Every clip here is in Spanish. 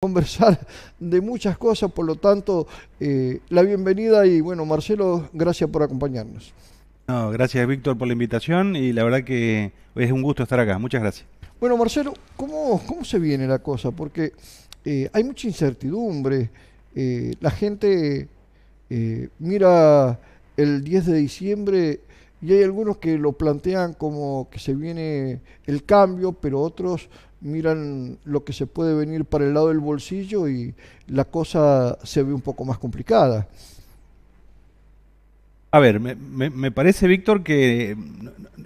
conversar de muchas cosas, por lo tanto, eh, la bienvenida y bueno, Marcelo, gracias por acompañarnos. gracias Víctor por la invitación y la verdad que es un gusto estar acá, muchas gracias. Bueno, Marcelo, ¿cómo, cómo se viene la cosa? Porque eh, hay mucha incertidumbre, eh, la gente mira el 10 de diciembre y hay algunos que lo plantean como que se viene el cambio, pero otros miran lo que se puede venir para el lado del bolsillo y la cosa se ve un poco más complicada. A ver, me, me, parece, Víctor, que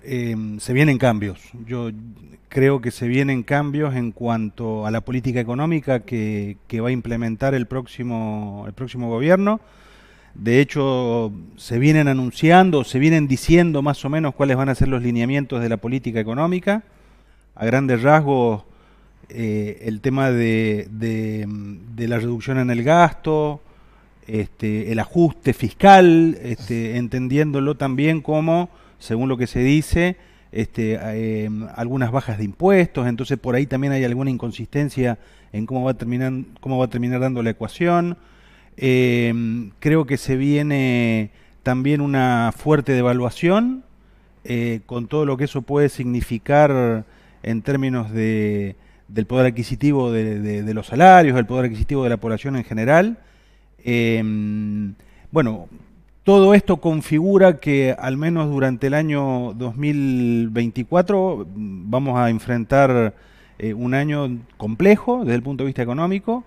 eh, se vienen cambios. Yo creo que se vienen cambios en cuanto a la política económica que, que va a implementar el próximo, el próximo gobierno. De hecho, se vienen anunciando, se vienen diciendo más o menos cuáles van a ser los lineamientos de la política económica a grandes rasgos eh, el tema de, de, la reducción en el gasto, este, el ajuste fiscal, este, entendiéndolo también como, según lo que se dice, este, eh, algunas bajas de impuestos, entonces por ahí también hay alguna inconsistencia en cómo va a terminar, cómo va a terminar dando la ecuación. Eh, creo que se viene también una fuerte devaluación, con todo lo que eso puede significar en términos de, del poder adquisitivo de, los salarios, del poder adquisitivo de la población en general. Em, bueno, todo esto configura que al menos durante el año 2024 mm, vamos a enfrentar eh, un año complejo desde el punto de vista económico,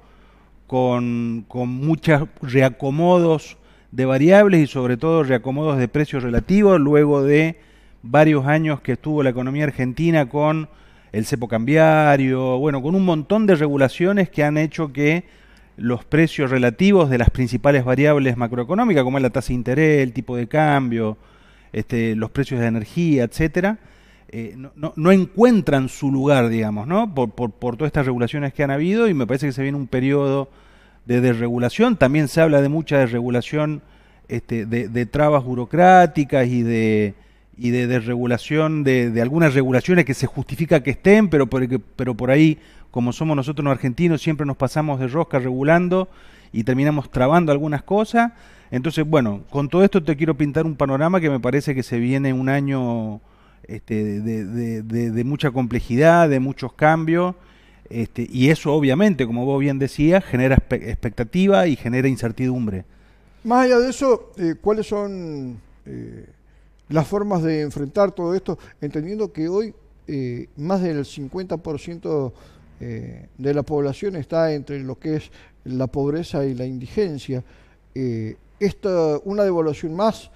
con, con muchos reacomodos de variables y sobre todo reacomodos de precios relativos, luego de varios años que estuvo la economía argentina con el cepo cambiario, bueno, con un montón de regulaciones que han hecho que los precios relativos de las principales variables macroeconómicas, como es la tasa de interés, el tipo de cambio, este, los precios de energía, etcétera, eh, no, encuentran su lugar, digamos, ¿no? Por, por, por, todas estas regulaciones que han habido, y me parece que se viene un periodo de desregulación. También se habla de mucha desregulación este, de, de, trabas burocráticas y de y de desregulación, de, algunas regulaciones que se justifica que estén, pero por, pero por ahí, como somos nosotros los argentinos, siempre nos pasamos de rosca regulando y terminamos trabando algunas cosas. Entonces, bueno, con todo esto te quiero pintar un panorama que me parece que se viene un año este, de, mucha complejidad, de muchos cambios, este, y eso obviamente, como vos bien decías, genera expectativa y genera incertidumbre. Más allá de eso, eh, ¿cuáles son... Eh, las formas de enfrentar todo esto, entendiendo que hoy eh, más del 50% eh, de la población está entre lo que es la pobreza y la indigencia. Eh, esta, una devaluación más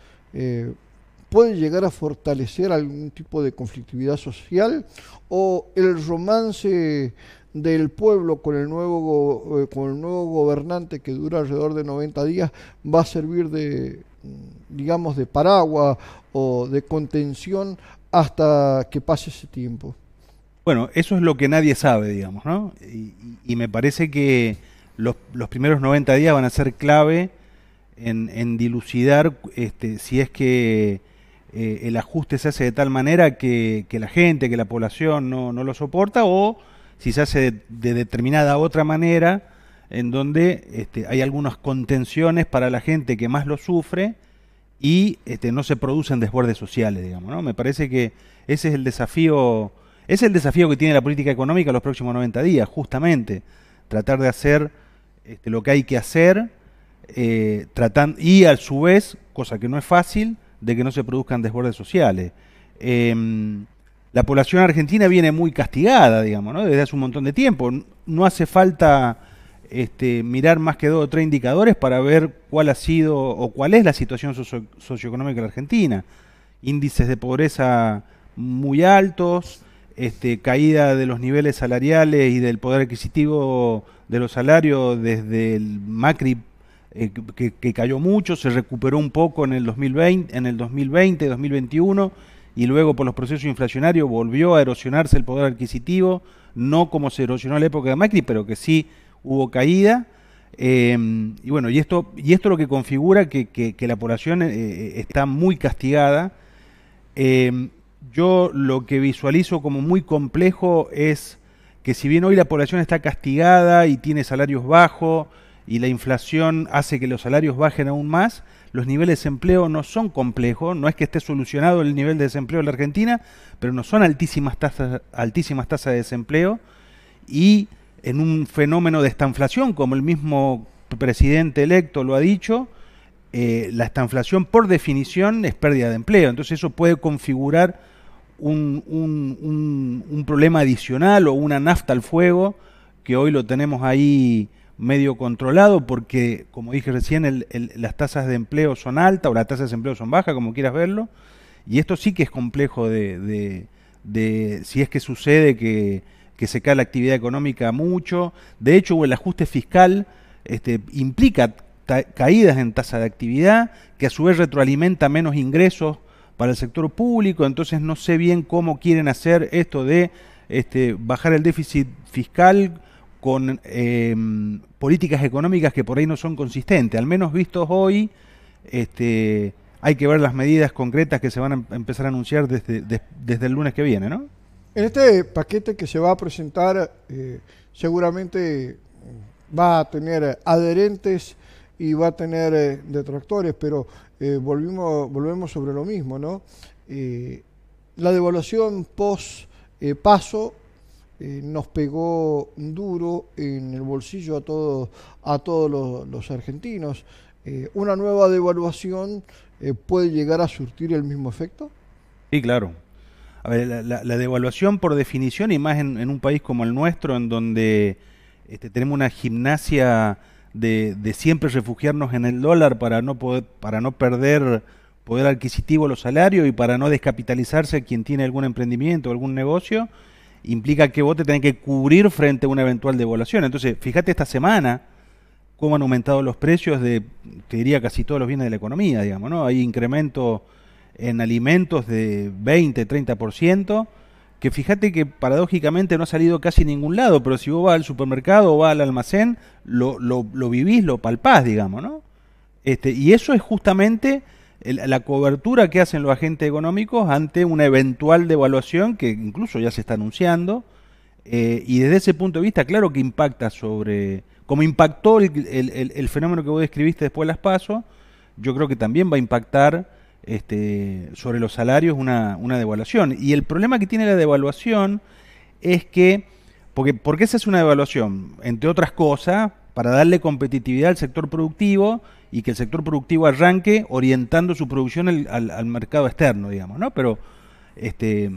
puede llegar a fortalecer algún tipo de conflictividad social o el romance del pueblo con el nuevo, eh, con el nuevo gobernante que dura alrededor de 90 días va a servir de, mm, digamos, de paraguas o de contención hasta que pase ese tiempo. Bueno, eso es lo que nadie sabe, digamos, ¿no? Y, me parece que los, primeros 90 días van a ser clave en, dilucidar este, si es que eh, el ajuste se hace de tal manera que, que la gente, que la población no, no lo soporta o si se hace de, determinada otra manera, en donde este, hay algunas contenciones para la gente que más lo sufre y este, no se producen desbordes sociales, digamos. ¿no? Me parece que ese es el desafío, es el desafío que tiene la política económica los próximos 90 días, justamente, tratar de hacer este, lo que hay que hacer eh, tratando, y a su vez, cosa que no es fácil, de que no se produzcan desbordes sociales. Em, la población argentina viene muy castigada, digamos, ¿no? desde hace un montón de tiempo. No hace falta este, mirar más que dos o tres indicadores para ver cuál ha sido o cuál es la situación socioeconómica de la Argentina. Índices de pobreza muy altos, este, caída de los niveles salariales y del poder adquisitivo de los salarios desde el Macri eh, que, cayó mucho, se recuperó un poco en el 2020, en el 2020, 2021 y luego por los procesos inflacionarios volvió a erosionarse el poder adquisitivo, no como se erosionó en la época de Macri, pero que sí hubo caída. Em, y bueno, y esto, y esto lo que configura que, que, la población eh, eh, está muy castigada. Em, yo lo que visualizo como muy complejo es que si bien hoy la población está castigada y tiene salarios bajos y la inflación hace que los salarios bajen aún más, los niveles de empleo no son complejos, no es que esté solucionado el nivel de desempleo en la Argentina, pero no son altísimas tasas, altísimas tasas de desempleo y en un fenómeno de estanflación, como el mismo presidente electo lo ha dicho, eh, la estanflación por definición es pérdida de empleo, entonces eso puede configurar un, un, un, un problema adicional o una nafta al fuego que hoy lo tenemos ahí medio controlado porque, como dije recién, las tasas de empleo son altas o las tasas de empleo son bajas, como quieras verlo, y esto sí que es complejo de, si es que sucede que, se cae la actividad económica mucho. De hecho, el ajuste fiscal este, implica caídas en tasa de actividad, que a su vez retroalimenta menos ingresos para el sector público, entonces no sé bien cómo quieren hacer esto de este, bajar el déficit fiscal con em, políticas económicas que por ahí no son consistentes. Al menos vistos hoy, este, hay que ver las medidas concretas que se van a em-, empezar a anunciar desde, desde el lunes que viene, ¿no? En este paquete que se va a presentar, eh, seguramente mm, va a tener adherentes y va a tener eh, detractores, pero eh, volvimos, volvemos sobre lo mismo, ¿no? la devaluación post paso eh, nos pegó duro en el bolsillo a todos, a todos los, argentinos. Eh, ¿Una nueva devaluación eh, puede llegar a surtir el mismo efecto? Sí, claro. A ver, la, devaluación por definición, y más en, un país como el nuestro, en donde este, tenemos una gimnasia de, siempre refugiarnos en el dólar para no, poder, para no perder poder adquisitivo los salarios y para no descapitalizarse quien tiene algún emprendimiento o algún negocio, implica que vos te tenés que cubrir frente a una eventual devaluación. Entonces, fíjate esta semana cómo han aumentado los precios de, te diría, casi todos los bienes de la economía, digamos, ¿no? Hay incremento en alimentos de 20, 30%, que fíjate que paradójicamente no ha salido casi en ningún lado, pero si vos vas al supermercado o vas al almacén, lo, lo vivís, lo palpás, digamos, ¿no? Este, y eso es justamente la cobertura que hacen los agentes económicos ante una eventual devaluación que incluso ya se está anunciando. Eh, y desde ese punto de vista, claro que impacta sobre, como impactó el, fenómeno que vos describiste después las PASO, yo creo que también va a impactar este, sobre los salarios una, devaluación. Y el problema que tiene la devaluación es que, porque, ¿por qué se hace una devaluación? Entre otras cosas, para darle competitividad al sector productivo y que el sector productivo arranque orientando su producción al, mercado externo, digamos, ¿no? Pero este,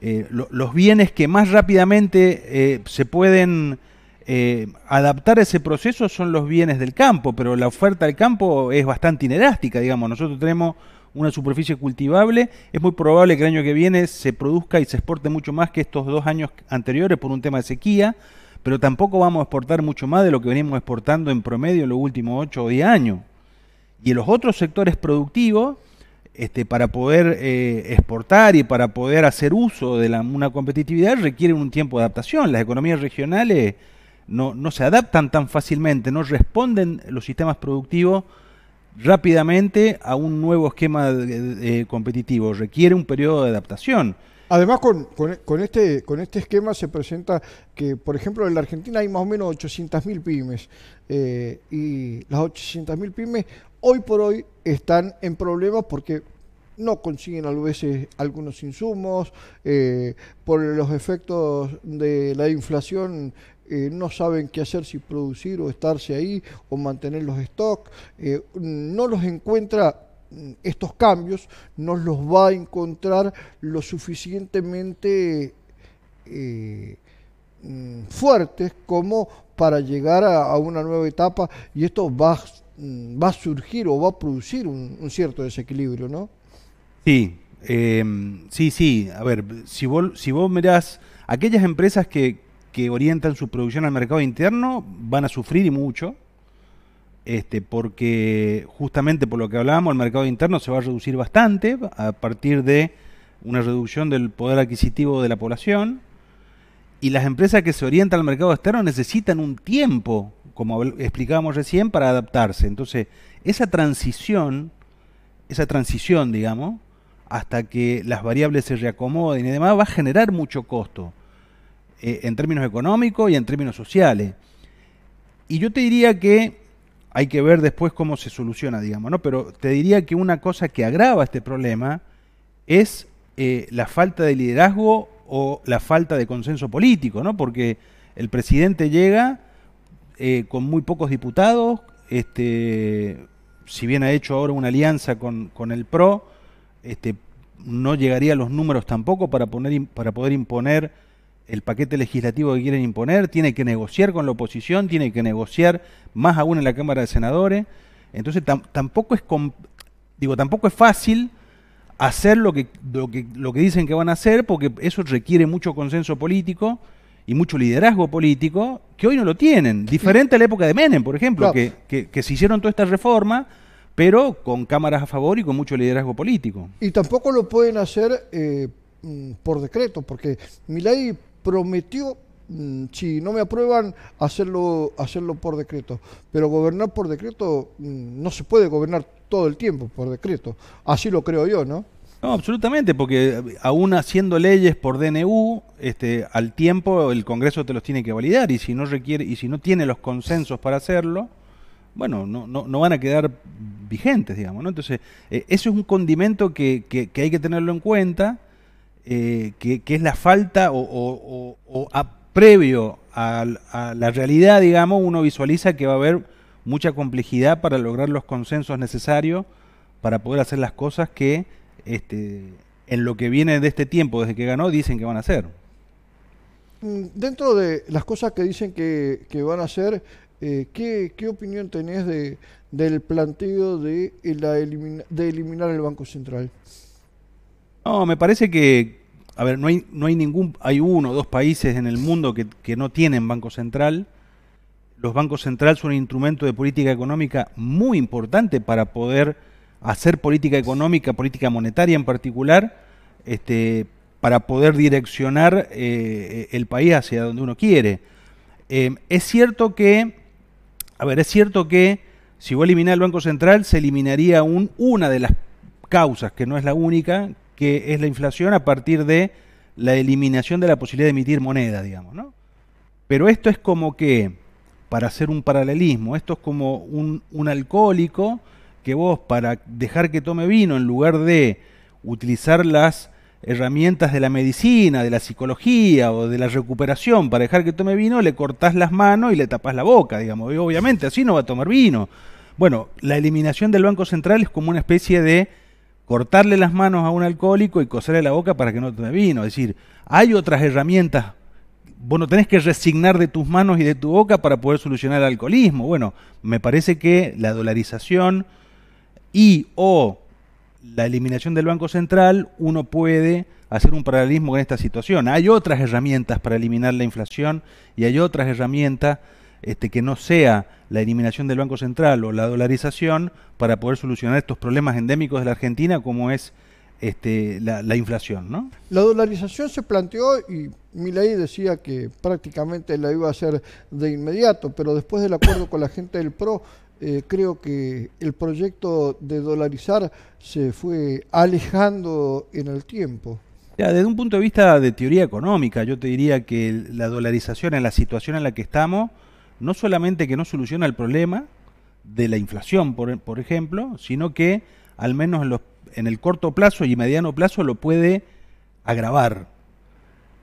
eh, los bienes que más rápidamente eh, se pueden eh, adaptar a ese proceso son los bienes del campo, pero la oferta del campo es bastante inelástica, digamos, nosotros tenemos una superficie cultivable, es muy probable que el año que viene se produzca y se exporte mucho más que estos dos años anteriores por un tema de sequía, pero tampoco vamos a exportar mucho más de lo que venimos exportando en promedio en los últimos 8 o diez años y los otros sectores productivos, este, para poder eh, exportar y para poder hacer uso de la, una competitividad requieren un tiempo de adaptación. Las economías regionales no, se adaptan tan fácilmente, no responden los sistemas productivos rápidamente a un nuevo esquema eh, competitivo. Requiere un periodo de adaptación. Además, con, este, con este esquema se presenta que, por ejemplo, en la Argentina hay más o menos 800.000 pymes eh, y las 800.000 pymes hoy por hoy están en problemas porque no consiguen a veces eh, algunos insumos, eh, por los efectos de la inflación eh, no saben qué hacer, si producir o estarse ahí o mantener los stocks, no los encuentra mm, estos cambios, no los va a encontrar lo suficientemente mm, fuertes como para llegar a, una nueva etapa y esto va Mm, va a surgir o va a producir un, cierto desequilibrio, ¿no? Sí, em, sí, sí. A ver, si vos, si vos mirás aquellas empresas que, orientan su producción al mercado interno, van a sufrir y mucho, este, porque justamente por lo que hablábamos, el mercado interno se va a reducir bastante a partir de una reducción del poder adquisitivo de la población. Y las empresas que se orientan al mercado externo necesitan un tiempo como explicábamos recién, para adaptarse. Entonces, esa transición, esa transición, digamos, hasta que las variables se reacomoden y demás, va a generar mucho costo eh, en términos económicos y en términos sociales. Y yo te diría que hay que ver después cómo se soluciona, digamos, ¿no? Pero te diría que una cosa que agrava este problema es eh, la falta de liderazgo o la falta de consenso político, ¿no? Porque el presidente llega eh, con muy pocos diputados, este, si bien ha hecho ahora una alianza con, el PRO, este, no llegaría a los números tampoco para, poner, para poder imponer el paquete legislativo que quieren imponer, tiene que negociar con la oposición, tiene que negociar más aún en la Cámara de Senadores. Entonces tampoco es digo, tampoco es fácil hacer lo que, lo que, lo que dicen que van a hacer, porque eso requiere mucho consenso político y mucho liderazgo político que hoy no lo tienen. Diferente a la época de Menem, por ejemplo, que, se hicieron todas estas reformas, pero con cámaras a favor y con mucho liderazgo político. Y tampoco lo pueden hacer eh, mm, por decreto, porque Milay prometió, mm, si no me aprueban, hacerlo, hacerlo por decreto. Pero gobernar por decreto mm, no se puede gobernar todo el tiempo por decreto. Así lo creo yo, ¿no? No, absolutamente, porque eh, aún haciendo leyes por DNU, este, al tiempo el Congreso te los tiene que validar y si no requiere y si no tiene los consensos para hacerlo, bueno, no, van a quedar vigentes, digamos, Entonces, eh, eso es un condimento que, que, hay que tenerlo en cuenta, eh, que, que, es la falta o, a, previo a la realidad, digamos, uno visualiza que va a haber mucha complejidad para lograr los consensos necesarios para poder hacer las cosas que este, en lo que viene de este tiempo, desde que ganó, dicen que van a hacer. Mm, dentro de las cosas que dicen que, van a hacer, eh, ¿qué, opinión tenés de, del planteo de, eliminar el Banco Central? No, me parece que, a ver, no hay, no hay ningún, hay uno o dos países en el mundo que no tienen Banco Central. Los bancos centrales son un instrumento de política económica muy importante para poder hacer política económica, política monetaria en particular, este, para poder direccionar eh, el país hacia donde uno quiere. Em, es cierto que, a ver, es cierto que si vos eliminás el Banco Central, se eliminaría un, una de las causas, que no es la única, que es la inflación a partir de la eliminación de la posibilidad de emitir moneda, digamos, ¿no? Pero esto es como que, para hacer un paralelismo, esto es como un, un alcohólico que vos para dejar que tome vino en lugar de utilizar las herramientas de la medicina, de la psicología o de la recuperación para dejar que tome vino, le cortás las manos y le tapás la boca, digamos. obviamente así no va a tomar vino. Bueno, la eliminación del Banco Central es como una especie de cortarle las manos a un alcohólico y coserle la boca para que no tome vino. Es decir, hay otras herramientas. Vos no tenés que resignar de tus manos y de tu boca para poder solucionar el alcoholismo. Bueno, me parece que la dolarización y o la eliminación del Banco Central, uno puede hacer un paralelismo con esta situación. Hay otras herramientas para eliminar la inflación y hay otras herramientas este, que no sea la eliminación del Banco Central o la dolarización para poder solucionar estos problemas endémicos de la Argentina como es este, la, inflación, ¿no? La dolarización se planteó y Milay decía que prácticamente la iba a hacer de inmediato, pero después del acuerdo con la gente del PRO eh, creo que el proyecto de dolarizar se fue alejando en el tiempo. Ya, desde un punto de vista de teoría económica, yo te diría que la dolarización en la situación en la que estamos, no solamente que no soluciona el problema de la inflación, por, ejemplo, sino que al menos los, en el corto plazo y mediano plazo lo puede agravar.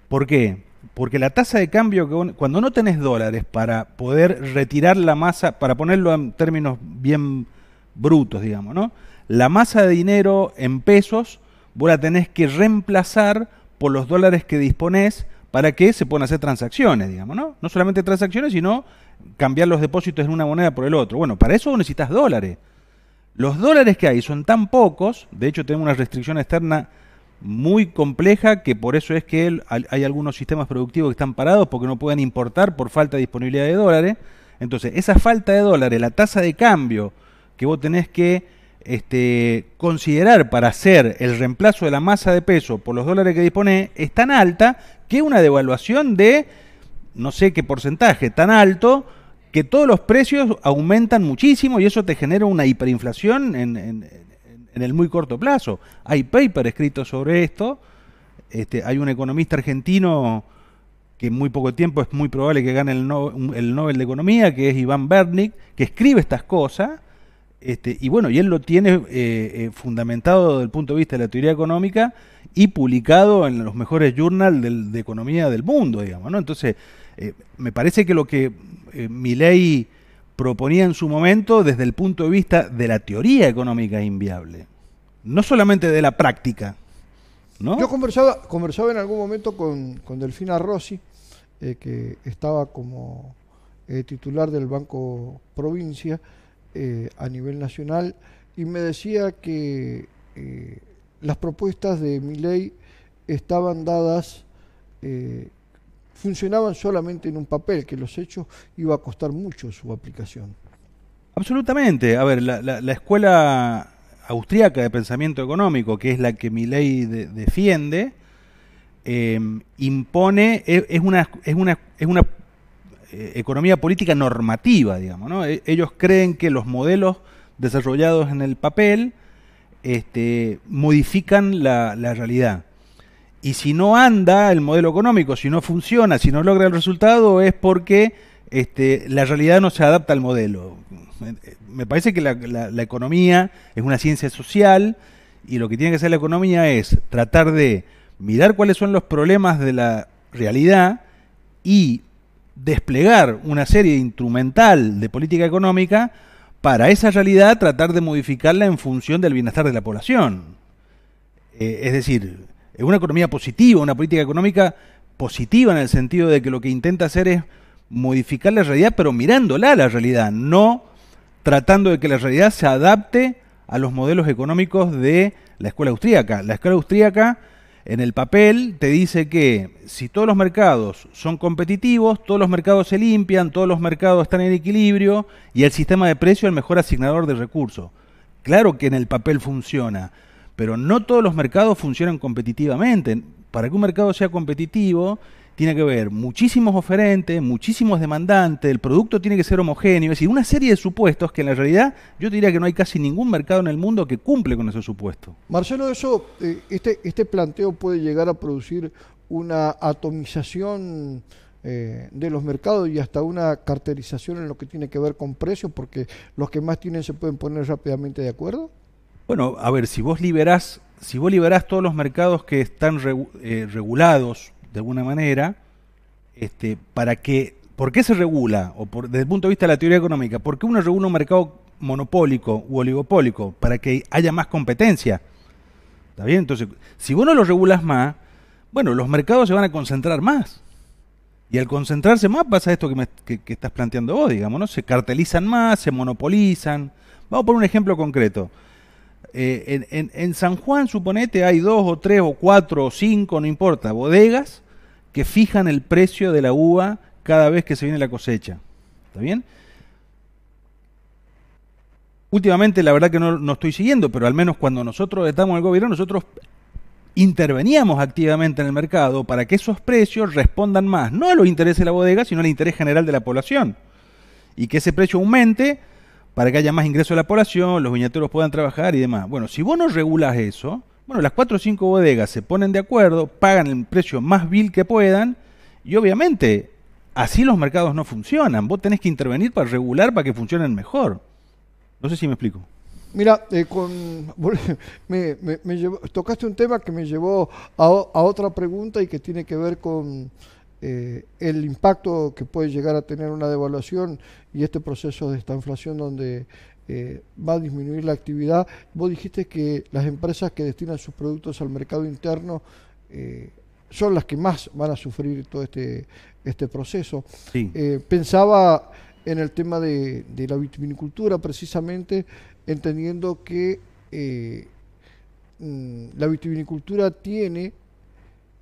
¿Por qué? porque la tasa de cambio, que cuando no tenés dólares para poder retirar la masa, para ponerlo en términos bien brutos, digamos, ¿no? La masa de dinero en pesos, vos la tenés que reemplazar por los dólares que disponés para que se puedan hacer transacciones, digamos, ¿no? No solamente transacciones, sino cambiar los depósitos en una moneda por el otro. Bueno, para eso necesitas dólares. Los dólares que hay son tan pocos, de hecho tenemos una restricción externa muy compleja, que por eso es que hay algunos sistemas productivos que están parados porque no pueden importar por falta de disponibilidad de dólares. Entonces, esa falta de dólares, la tasa de cambio que vos tenés que este, considerar para hacer el reemplazo de la masa de peso por los dólares que dispone, es tan alta que una devaluación de no sé qué porcentaje, tan alto que todos los precios aumentan muchísimo y eso te genera una hiperinflación en en el muy corto plazo. Hay paper escrito sobre esto. Este, hay un economista argentino que en muy poco tiempo es muy probable que gane el, Nobel de Economía, que es Iván Bernick, que escribe estas cosas. Este, y bueno, y él lo tiene eh, eh, fundamentado desde el punto de vista de la teoría económica y publicado en los mejores journals de economía del mundo, digamos, Entonces, eh, me parece que lo que mi ley proponía en su momento desde el punto de vista de la teoría económica inviable, no solamente de la práctica. ¿no? Yo conversaba, en algún momento con, Delfina Rossi, eh, que estaba como eh, titular del Banco Provincia eh, a nivel nacional, y me decía que las propuestas de mi ley estaban dadas funcionaban solamente en un papel, que los hechos iba a costar mucho su aplicación. Absolutamente. A ver, la, escuela austriaca de pensamiento económico, que es la que mi ley defiende, em, impone, e, es, una, es una, es una eh, economía política normativa, digamos. ¿no? E, ellos creen que los modelos desarrollados en el papel este, modifican la realidad. Y si no anda el modelo económico, si no funciona, si no logra el resultado, es porque este, la realidad no se adapta al modelo. Me parece que la, economía es una ciencia social y lo que tiene que hacer la economía es tratar de mirar cuáles son los problemas de la realidad y desplegar una serie instrumental de política económica para esa realidad tratar de modificarla en función del bienestar de la población. Eh, es decir, es una economía positiva, una política económica positiva en el sentido de que lo que intenta hacer es modificar la realidad, pero mirándola a la realidad, no tratando de que la realidad se adapte a los modelos económicos de la escuela austríaca. La escuela austríaca en el papel te dice que si todos los mercados son competitivos, todos los mercados se limpian, todos los mercados están en equilibrio y el sistema de precios es el mejor asignador de recursos. Claro que en el papel funciona, pero no todos los mercados funcionan competitivamente. Para que un mercado sea competitivo, tiene que haber muchísimos oferentes, muchísimos demandantes, el producto tiene que ser homogéneo, es decir, una serie de supuestos que en la realidad yo diría que no hay casi ningún mercado en el mundo que cumple con esos supuestos. Marcelo, eso, eh, este, este planteo puede llegar a producir una atomización eh, de los mercados y hasta una carterización en lo que tiene que ver con precios, porque los que más tienen se pueden poner rápidamente de acuerdo. Bueno, a ver, si vos liberás, si vos liberás todos los mercados que están eh, regulados de alguna manera, este, para que, ¿por qué se regula? O por, desde el punto de vista de la teoría económica, ¿por qué uno regula un mercado monopólico u oligopólico? Para que haya más competencia. ¿Está bien? Entonces, si vos no lo regulas más, bueno, los mercados se van a concentrar más. Y al concentrarse más pasa esto que, que, estás planteando vos, digamos, ¿no? Se cartelizan más, se monopolizan. Vamos por un ejemplo concreto. Eh, en, San Juan, suponete, hay dos o tres o cuatro o cinco, no importa, bodegas que fijan el precio de la uva cada vez que se viene la cosecha. ¿Está bien? Últimamente, la verdad que no, no estoy siguiendo, pero al menos cuando nosotros estamos en el gobierno, nosotros interveníamos activamente en el mercado para que esos precios respondan más, no a los intereses de la bodega, sino al interés general de la población. Y que ese precio aumente para que haya más ingreso de la población, los viñateros puedan trabajar y demás. Bueno, si vos no regulas eso, bueno, las cuatro o cinco bodegas se ponen de acuerdo, pagan el precio más vil que puedan y obviamente así los mercados no funcionan. Vos tenés que intervenir para regular para que funcionen mejor. No sé si me explico. Mira, eh, con, me, tocaste un tema que me llevó a, otra pregunta y que tiene que ver con, eh, el impacto que puede llegar a tener una devaluación y este proceso de esta inflación donde eh, va a disminuir la actividad. Vos dijiste que las empresas que destinan sus productos al mercado interno eh, son las que más van a sufrir todo este, este proceso. pensaba en el tema de, de, la vitivinicultura precisamente, entendiendo que mm, la vitivinicultura tiene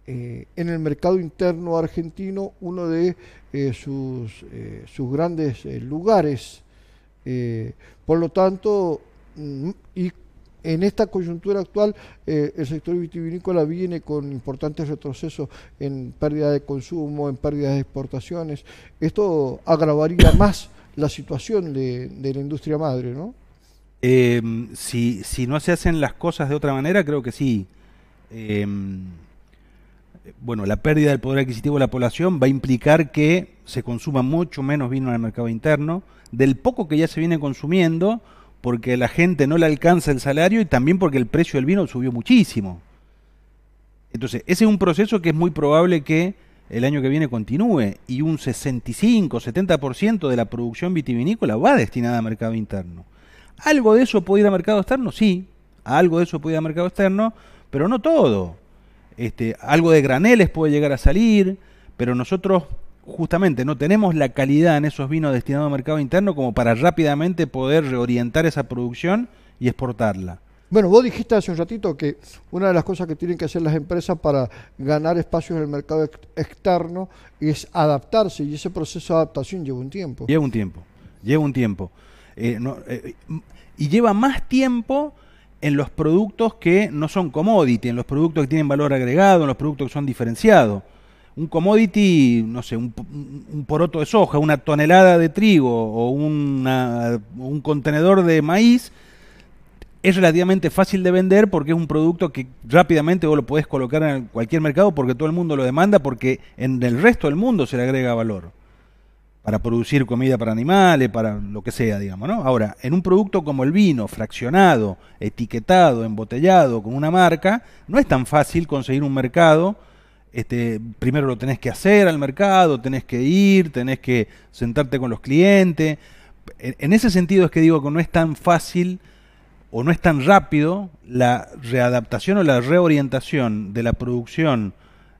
eh, en el mercado interno argentino uno de eh, sus, eh, sus, grandes lugares. por lo tanto, mm, y en esta coyuntura actual, el sector vitivinícola viene con importantes retrocesos en pérdida de consumo, en pérdida de exportaciones. Esto agravaría más la situación de, la industria madre, ¿no? si, no se hacen las cosas de otra manera, creo que sí bueno, la pérdida del poder adquisitivo de la población va a implicar que se consuma mucho menos vino en el mercado interno, del poco que ya se viene consumiendo, porque la gente no le alcanza el salario y también porque el precio del vino subió muchísimo. Entonces, ese es un proceso que es muy probable que el año que viene continúe y un 65-70% de la producción vitivinícola va destinada al mercado interno. ¿Algo de eso puede ir a mercado externo? Sí, algo de eso puede ir al mercado externo, pero no todo este, algo de graneles puede llegar a salir, pero nosotros justamente no tenemos la calidad en esos vinos destinados al mercado interno como para rápidamente poder reorientar esa producción y exportarla. Bueno, vos dijiste hace un ratito que una de las cosas que tienen que hacer las empresas para ganar espacios en el mercado externo es adaptarse y ese proceso de adaptación lleva un tiempo. Lleva un tiempo, lleva un tiempo. Eh, eh, y lleva más tiempo en los productos que no son commodity, en los productos que tienen valor agregado, en los productos que son diferenciados. Un commodity, no sé, un, poroto de soja, una tonelada de trigo o un contenedor de maíz, es relativamente fácil de vender porque es un producto que rápidamente vos lo podés colocar en cualquier mercado porque todo el mundo lo demanda, porque en el resto del mundo se le agrega valor para producir comida para animales, para lo que sea, digamos, ¿no? Ahora, en un producto como el vino, fraccionado, etiquetado, embotellado, con una marca, no es tan fácil conseguir un mercado. Este, primero lo tenés que hacer al mercado, tenés que ir, tenés que sentarte con los clientes. En, ese sentido es que digo que no es tan fácil o no es tan rápido la readaptación o la reorientación de la producción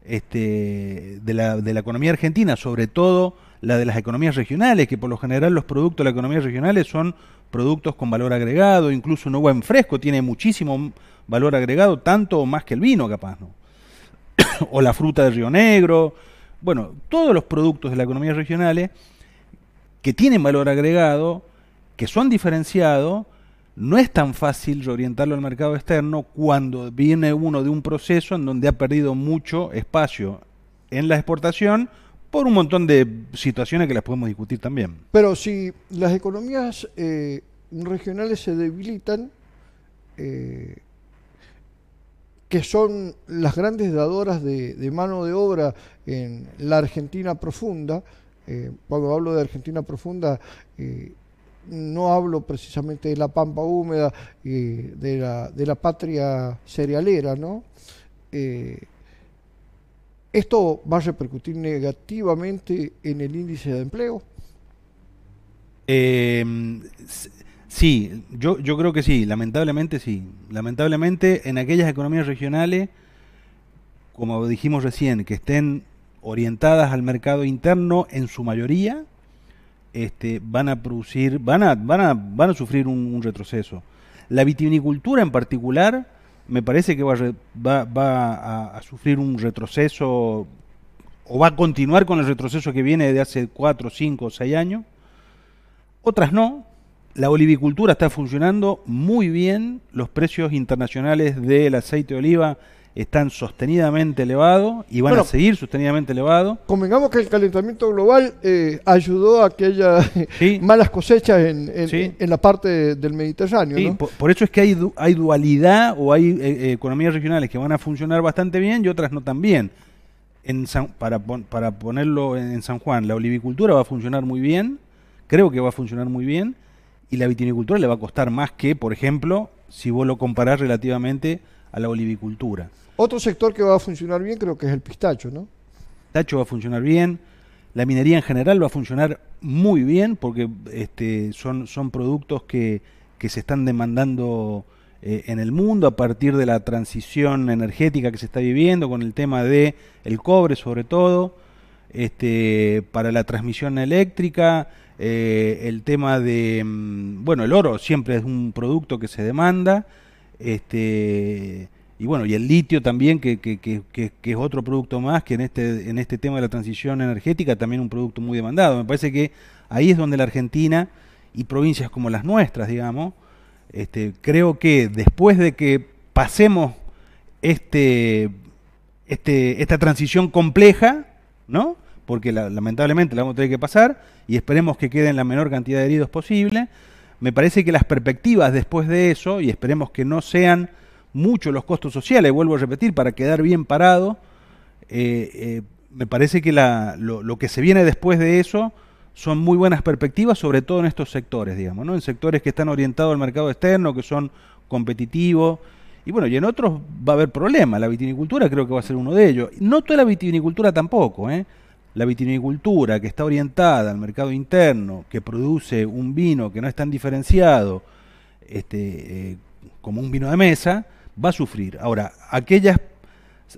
este, de, la, de la economía argentina, sobre todo la de las economías regionales, que por lo general los productos de las economías regionales son productos con valor agregado, incluso un buen en fresco tiene muchísimo valor agregado, tanto o más que el vino capaz, ¿no? o la fruta de Río Negro, bueno, todos los productos de las economías regionales que tienen valor agregado, que son diferenciados, no es tan fácil reorientarlo al mercado externo cuando viene uno de un proceso en donde ha perdido mucho espacio en la exportación por un montón de situaciones que las podemos discutir también. Pero si las economías eh, regionales se debilitan, eh, que son las grandes dadoras de, mano de obra en la Argentina profunda, eh, cuando hablo de Argentina profunda, no hablo precisamente de la pampa húmeda, de la, de, la, patria cerealera, ¿no? Esto va a repercutir negativamente en el índice de empleo. Em, sí, yo, yo creo que sí, lamentablemente sí. Lamentablemente en aquellas economías regionales, como dijimos recién, que estén orientadas al mercado interno en su mayoría, este, van a producir, van a, van a, van a sufrir un, un retroceso. La vitivinicultura en particular me parece que va, a, sufrir un retroceso o va a continuar con el retroceso que viene de hace 4, 5, 6 años. Otras no. La olivicultura está funcionando muy bien. Los precios internacionales del aceite de oliva están sostenidamente elevados y van a seguir sostenidamente elevados. Convengamos que el calentamiento global eh, ayudó a que haya malas cosechas en, la parte del Mediterráneo. por, eso es que hay, dualidad o hay eh, eh, economías regionales que van a funcionar bastante bien y otras no tan bien. para, ponerlo en, San Juan, la olivicultura va a funcionar muy bien, creo que va a funcionar muy bien, y la vitinicultura le va a costar más que, por ejemplo, si vos lo comparás relativamente a la olivicultura. Otro sector que va a funcionar bien creo que es el pistacho, ¿no? El pistacho va a funcionar bien, la minería en general va a funcionar muy bien porque este, son, son productos que, se están demandando eh, en el mundo a partir de la transición energética que se está viviendo con el tema de el cobre sobre todo este, para la transmisión eléctrica eh, el tema de mm, bueno el oro siempre es un producto que se demanda este, y bueno, y el litio también, que, es otro producto más, que en este, en este tema de la transición energética también un producto muy demandado. Me parece que ahí es donde la Argentina y provincias como las nuestras, digamos, este, creo que después de que pasemos este, este esta transición compleja, ¿no? porque lamentablemente la vamos a tener que pasar, y esperemos que queden la menor cantidad de heridos posible, me parece que las perspectivas después de eso, y esperemos que no sean mucho los costos sociales, vuelvo a repetir, para quedar bien parado, eh, eh, me parece que la, lo, que se viene después de eso son muy buenas perspectivas, sobre todo en estos sectores, digamos, ¿no? en sectores que están orientados al mercado externo, que son competitivos, y bueno, y en otros va a haber problemas, la viticultura creo que va a ser uno de ellos, no toda la vitivinicultura tampoco, ¿eh? la vitivinicultura que está orientada al mercado interno, que produce un vino que no es tan diferenciado este, eh, como un vino de mesa, va a sufrir. Ahora, aquellas,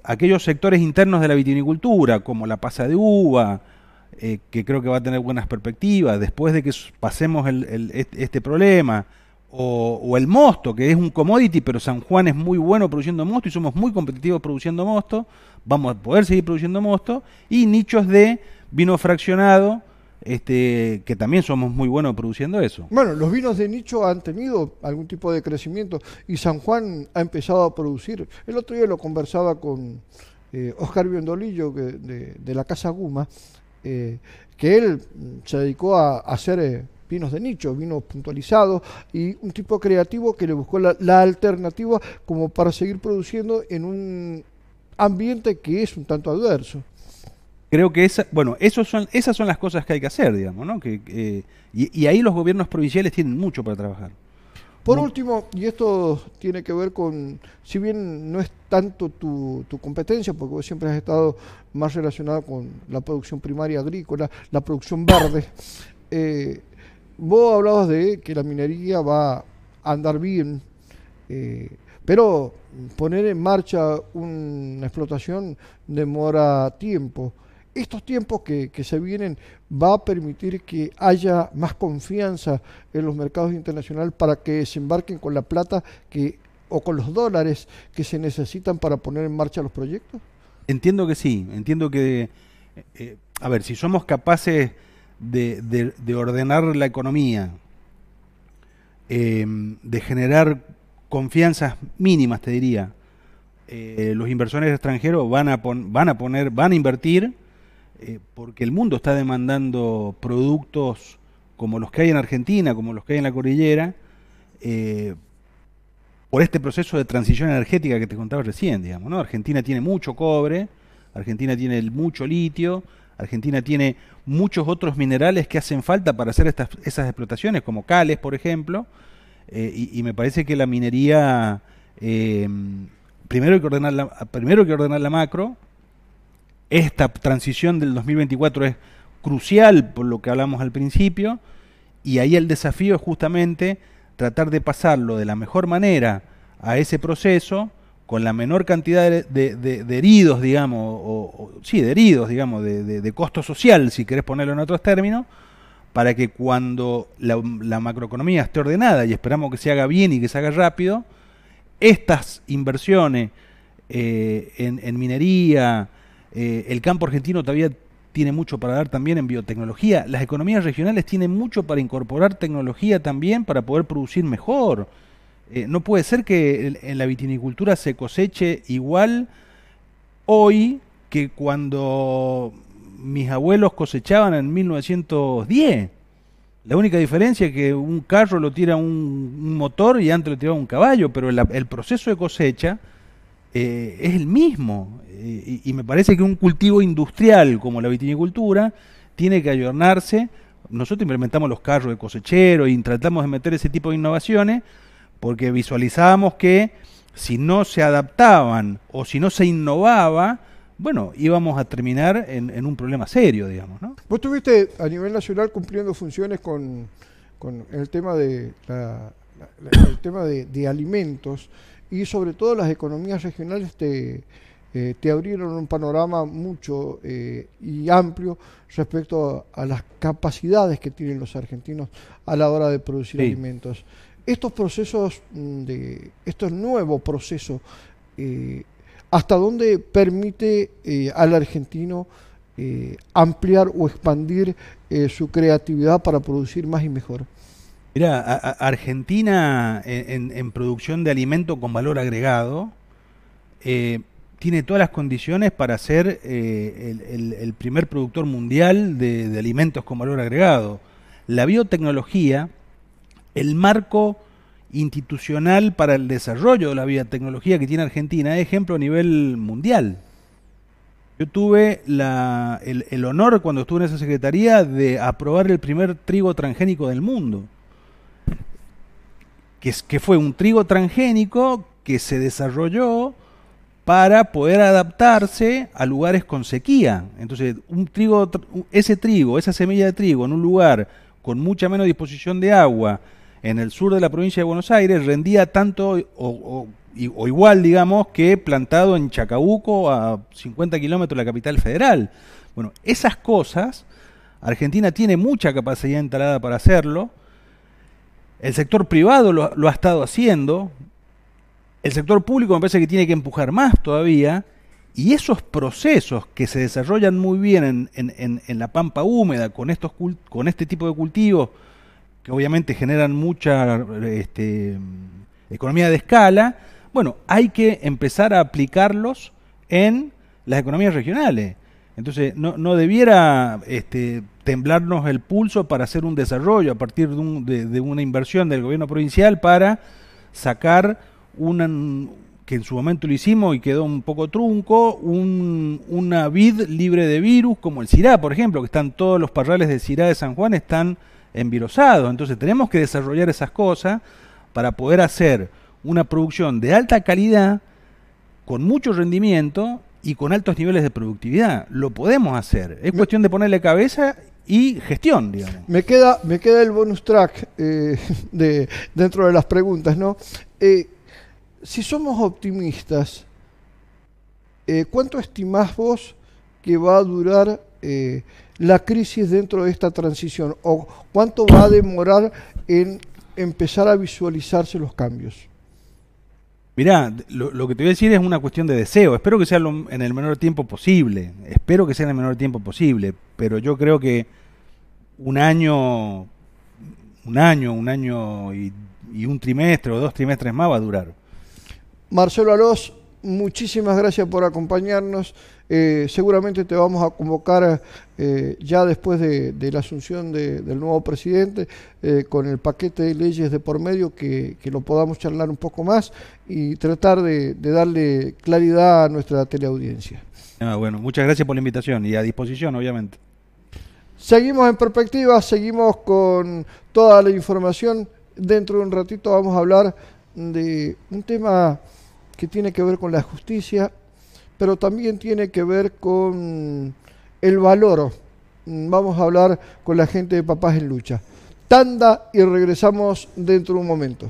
aquellos sectores internos de la vitivinicultura, como la pasa de uva, eh, que creo que va a tener buenas perspectivas, después de que pasemos este problema, o, o, el mosto, que es un commodity, pero San Juan es muy bueno produciendo mosto y somos muy competitivos produciendo mosto, vamos a poder seguir produciendo mosto, y nichos de vino fraccionado, este, que también somos muy buenos produciendo eso. Bueno, los vinos de nicho han tenido algún tipo de crecimiento y San Juan ha empezado a producir. El otro día lo conversaba con eh, Oscar Biondolillo de, la Casa Guma, eh, que él mm, se dedicó a, hacer eh, vinos de nicho, vinos puntualizados y un tipo creativo que le buscó la alternativa como para seguir produciendo en un ambiente que es un tanto adverso. Creo que esa, bueno, esos son, esas son las cosas que hay que hacer, digamos, ¿no? y, ahí los gobiernos provinciales tienen mucho para trabajar. Por último, y esto tiene que ver con, si bien no es tanto tu, competencia, porque vos siempre has estado más relacionado con la producción primaria agrícola, la producción verde, eh, vos hablabas de que la minería va a andar bien, eh, pero poner en marcha una explotación demora tiempo. Estos tiempos que, se vienen va a permitir que haya más confianza en los mercados internacionales para que se embarquen con la plata que, o con los dólares que se necesitan para poner en marcha los proyectos. Entiendo que sí, entiendo que, eh, eh, a ver, si somos capaces de, ordenar la economía, em, de generar confianzas mínimas, te diría. Eh, los inversores extranjeros van a, van a poner, van a invertir eh, porque el mundo está demandando productos como los que hay en Argentina, como los que hay en la cordillera, eh, por este proceso de transición energética que te contaba recién, digamos, ¿no? Argentina tiene mucho cobre, Argentina tiene mucho litio, Argentina tiene muchos otros minerales que hacen falta para hacer estas, esas explotaciones, como cales, por ejemplo, eh, y, me parece que la minería, eh, primero, hay que ordenar la, primero que ordenar la macro, esta transición del 2024 es crucial por lo que hablamos al principio, y ahí el desafío es justamente tratar de pasarlo de la mejor manera a ese proceso con la menor cantidad de, heridos, digamos, sí, de heridos, digamos, de, costo social, si querés ponerlo en otros términos, para que cuando la, macroeconomía esté ordenada y esperamos que se haga bien y que se haga rápido, estas inversiones eh, en, minería, eh, el campo argentino todavía tiene mucho para dar también en biotecnología, las economías regionales tienen mucho para incorporar tecnología también para poder producir mejor. Eh, no puede ser que en, en la vitinicultura se coseche igual hoy que cuando mis abuelos cosechaban en 1910. La única diferencia es que un carro lo tira un, motor y antes lo tiraba un caballo, pero el, proceso de cosecha eh, es el mismo. Eh, y, me parece que un cultivo industrial como la vitinicultura tiene que ayornarse. Nosotros implementamos los carros de cosechero y tratamos de meter ese tipo de innovaciones porque visualizábamos que si no se adaptaban o si no se innovaba, bueno, íbamos a terminar en, un problema serio, digamos. ¿no? Vos estuviste a nivel nacional cumpliendo funciones con, el tema de el tema de, alimentos y sobre todo las economías regionales te, eh, te abrieron un panorama mucho eh, y amplio respecto a, las capacidades que tienen los argentinos a la hora de producir alimentos. Estos procesos, mm, de estos nuevos procesos, eh, hasta dónde permite eh, al argentino eh, ampliar o expandir eh, su creatividad para producir más y mejor. Mira, Argentina en, producción de alimento con valor agregado tiene todas las condiciones para ser el, primer productor mundial de alimentos con valor agregado. La biotecnología, el marco institucional para el desarrollo de la biotecnología que tiene Argentina, ejemplo a nivel mundial. Yo tuve el, honor cuando estuve en esa secretaría de aprobar el primer trigo transgénico del mundo, que, es, que fue un trigo transgénico que se desarrolló para poder adaptarse a lugares con sequía. Entonces, un trigo, ese trigo, esa semilla de trigo en un lugar con mucha menos disposición de agua, en el sur de la provincia de Buenos Aires rendía tanto o, igual, digamos, que plantado en Chacabuco a 50 kilómetros de la capital federal. Bueno, esas cosas, Argentina tiene mucha capacidad instalada para hacerlo, el sector privado lo, ha estado haciendo, el sector público me parece que tiene que empujar más todavía. Y esos procesos que se desarrollan muy bien en, la pampa húmeda, con, estos, con este tipo de cultivos, obviamente generan mucha este, economía de escala, bueno, hay que empezar a aplicarlos en las economías regionales. Entonces, no, debiera este, temblarnos el pulso para hacer un desarrollo a partir de, una inversión del gobierno provincial para sacar una, que en su momento lo hicimos y quedó un poco trunco, un, una vid libre de virus, como el CIRA, por ejemplo, que están todos los parrales de CIRA de San Juan, están envirosado. Entonces tenemos que desarrollar esas cosas para poder hacer una producción de alta calidad, con mucho rendimiento y con altos niveles de productividad. Lo podemos hacer. Es cuestión de ponerle cabeza y gestión, digamos. Me queda, me queda el bonus track eh, de, dentro de las preguntas, ¿no? Eh, si somos optimistas, eh, ¿cuánto estimás vos que va a durar la crisis dentro de esta transición? ¿O cuánto va a demorar en empezar a visualizarse los cambios? Mirá, lo, que te voy a decir es una cuestión de deseo. Espero que sea en el menor tiempo posible. Espero que sea en el menor tiempo posible. Pero yo creo que un año, un año, un año y, y un trimestre o dos trimestres más va a durar. Marcelo Alós, muchísimas gracias por acompañarnos. Eh, seguramente te vamos a convocar eh, ya después de, la asunción del nuevo presidente eh, con el paquete de leyes de por medio que, lo podamos charlar un poco más y tratar de, darle claridad a nuestra teleaudiencia. Ah, bueno, muchas gracias por la invitación y a disposición, obviamente. Seguimos en perspectiva, seguimos con toda la información. Dentro de un ratito vamos a hablar de un tema que tiene que ver con la justicia, pero también tiene que ver con el valor. Mm, vamos a hablar con la gente de Papás en Lucha. Tanda y regresamos dentro de un momento.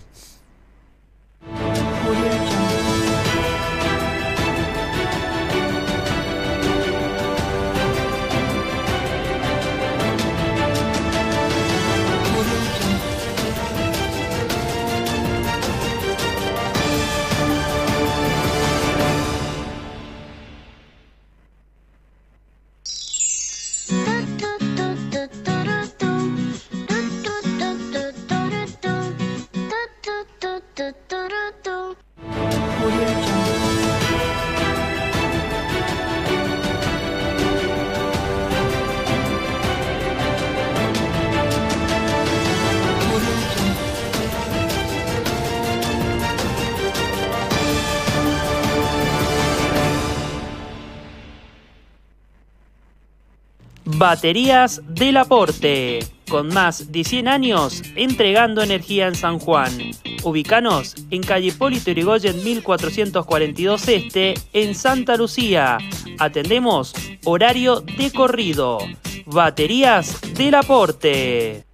Baterías del Aporte, con más de 100 años entregando energía en San Juan. Ubicanos en calle Polito Irigoyen 1442 Este, en Santa Lucía. Atendemos horario de corrido. Baterías del Aporte.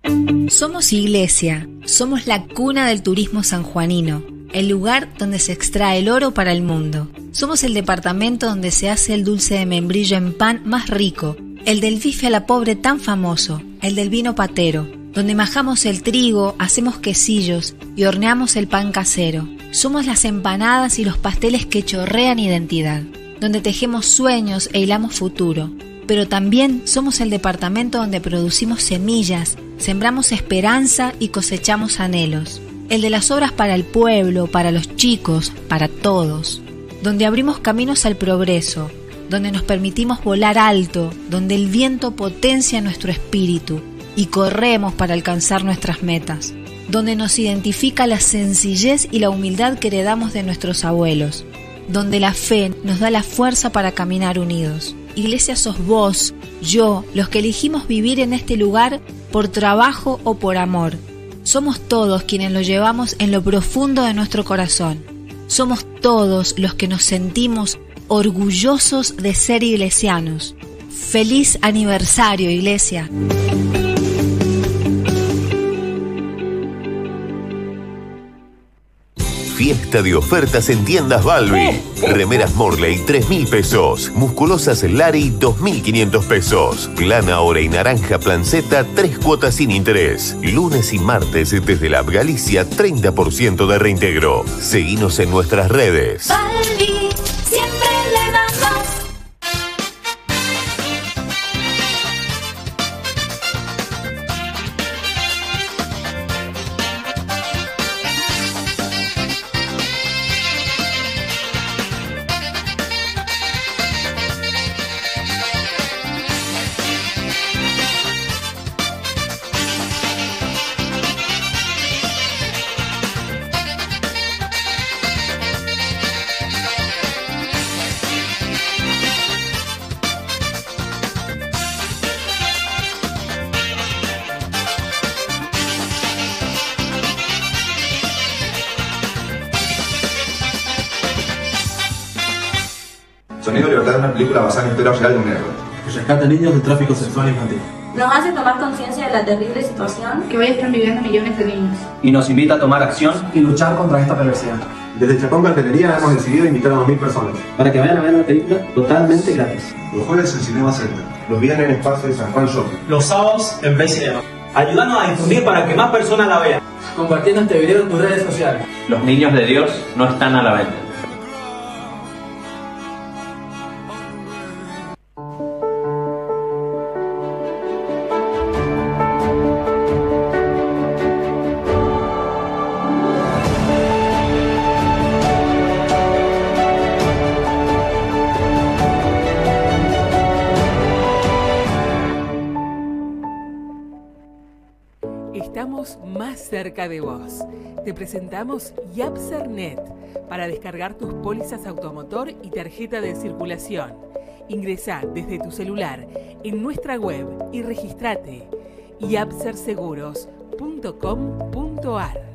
Somos iglesia, somos la cuna del turismo sanjuanino, el lugar donde se extrae el oro para el mundo. Somos el departamento donde se hace el dulce de membrillo en pan más rico el del bife a la pobre tan famoso, el del vino patero, donde majamos el trigo, hacemos quesillos y horneamos el pan casero. Somos las empanadas y los pasteles que chorrean identidad, donde tejemos sueños e hilamos futuro. Pero también somos el departamento donde producimos semillas, sembramos esperanza y cosechamos anhelos. El de las obras para el pueblo, para los chicos, para todos. Donde abrimos caminos al progreso, donde nos permitimos volar alto, donde el viento potencia nuestro espíritu y corremos para alcanzar nuestras metas, donde nos identifica la sencillez y la humildad que heredamos de nuestros abuelos, donde la fe nos da la fuerza para caminar unidos. Iglesia sos vos, yo, los que elegimos vivir en este lugar por trabajo o por amor. Somos todos quienes lo llevamos en lo profundo de nuestro corazón. Somos todos los que nos sentimos orgullosos de ser iglesianos. Feliz aniversario, iglesia. Fiesta de ofertas en tiendas Balbi. Oh, oh. Remeras Morley, 3 mil pesos. Musculosas Lari, 2.500 pesos. Plana Ore y Naranja Planceta, 3 cuotas sin interés. Lunes y martes desde la Galicia, 30% de reintegro. Seguimos en nuestras redes. La niños de Que rescata niños de tráfico sexual infantil. Nos hace tomar conciencia de la terrible situación que hoy están viviendo millones de niños. Y nos invita a tomar acción y luchar contra esta perversidad. Desde Chacón Cartelería hemos decidido invitar a 2.000 personas. Para que vayan a ver la película totalmente gratis. Los jueves en Cinema Center. Los viernes en Espacio de San Juan Shopping. Los sábados en BCA. Ayúdanos a difundir para que más personas la vean. Compartiendo este video en tus redes sociales. Los niños de Dios no están a la venta. de voz Te presentamos YapserNet para descargar tus pólizas automotor y tarjeta de circulación. Ingresa desde tu celular en nuestra web y registrate yapserseguros.com.ar.